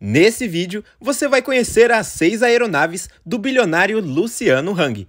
Nesse vídeo, você vai conhecer as seis aeronaves do bilionário Luciano Hang.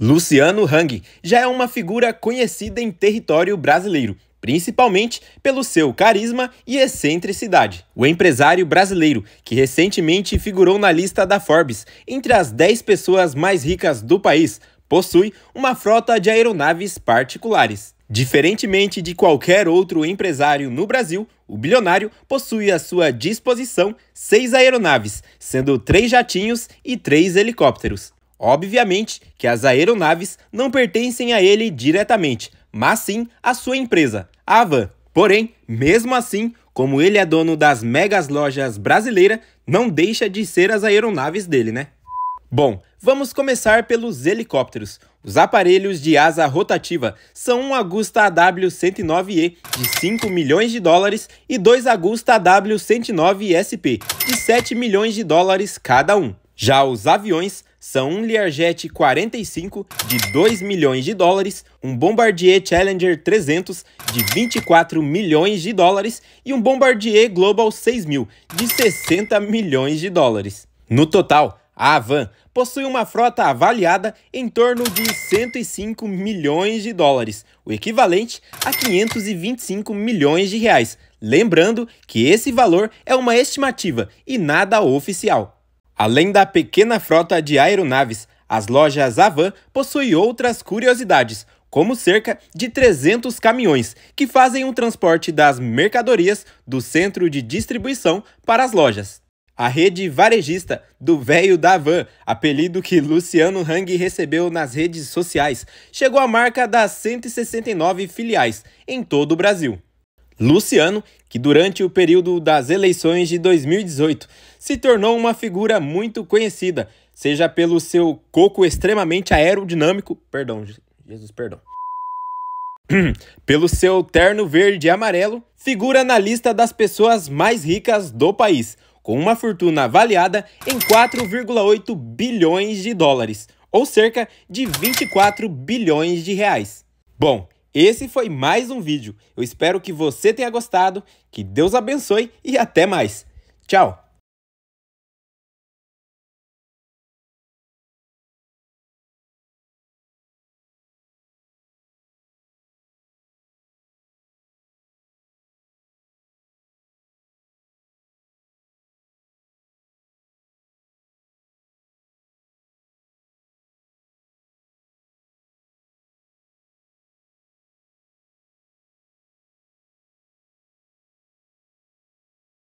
Luciano Hang já é uma figura conhecida em território brasileiro, principalmente pelo seu carisma e excentricidade. O empresário brasileiro, que recentemente figurou na lista da Forbes entre as 10 pessoas mais ricas do país, possui uma frota de aeronaves particulares. Diferentemente de qualquer outro empresário no Brasil, o bilionário possui à sua disposição seis aeronaves, sendo três jatinhos e três helicópteros. Obviamente que as aeronaves não pertencem a ele diretamente, mas sim à sua empresa, a Avan. Porém, mesmo assim, como ele é dono das megas lojas brasileiras, não deixa de ser as aeronaves dele, né? Bom, vamos começar pelos helicópteros. Os aparelhos de asa rotativa são um Agusta AW109E de 5 milhões de dólares e dois Agusta AW109SP de 7 milhões de dólares cada um. Já os aviões são um Learjet 45 de 2 milhões de dólares, um Bombardier Challenger 300 de 24 milhões de dólares e um Bombardier Global 6000 de 60 milhões de dólares. No total, a Avan possui uma frota avaliada em torno de 105 milhões de dólares, o equivalente a 525 milhões de reais. Lembrando que esse valor é uma estimativa e nada oficial. Além da pequena frota de aeronaves, as lojas Avan possuem outras curiosidades, como cerca de 300 caminhões que fazem o transporte das mercadorias do centro de distribuição para as lojas a rede varejista do Velho da Van, apelido que Luciano Hang recebeu nas redes sociais, chegou à marca das 169 filiais em todo o Brasil. Luciano, que durante o período das eleições de 2018 se tornou uma figura muito conhecida, seja pelo seu coco extremamente aerodinâmico, perdão, Jesus, perdão. pelo seu terno verde e amarelo, figura na lista das pessoas mais ricas do país, com uma fortuna avaliada em 4,8 bilhões de dólares, ou cerca de 24 bilhões de reais. Bom, esse foi mais um vídeo. Eu espero que você tenha gostado, que Deus abençoe e até mais. Tchau!